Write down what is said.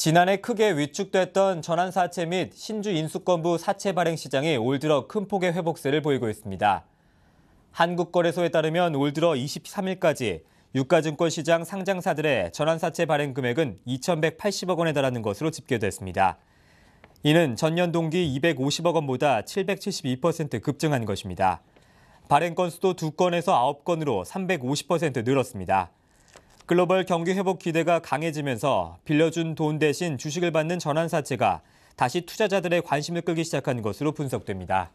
지난해 크게 위축됐던 전환사채 및 신주 인수권부 사채 발행 시장이 올 들어 큰 폭의 회복세를 보이고 있습니다. 한국거래소에 따르면 올 들어 23일까지 유가증권 시장 상장사들의 전환사채 발행 금액은 2,180억 원에 달하는 것으로 집계됐습니다. 이는 전년 동기 250억 원보다 772% 급증한 것입니다. 발행 건수도 2건에서 9건으로 350% 늘었습니다. 글로벌 경기 회복 기대가 강해지면서 빌려준 돈 대신 주식을 받는 전환 사채가 다시 투자자들의 관심을 끌기 시작한 것으로 분석됩니다.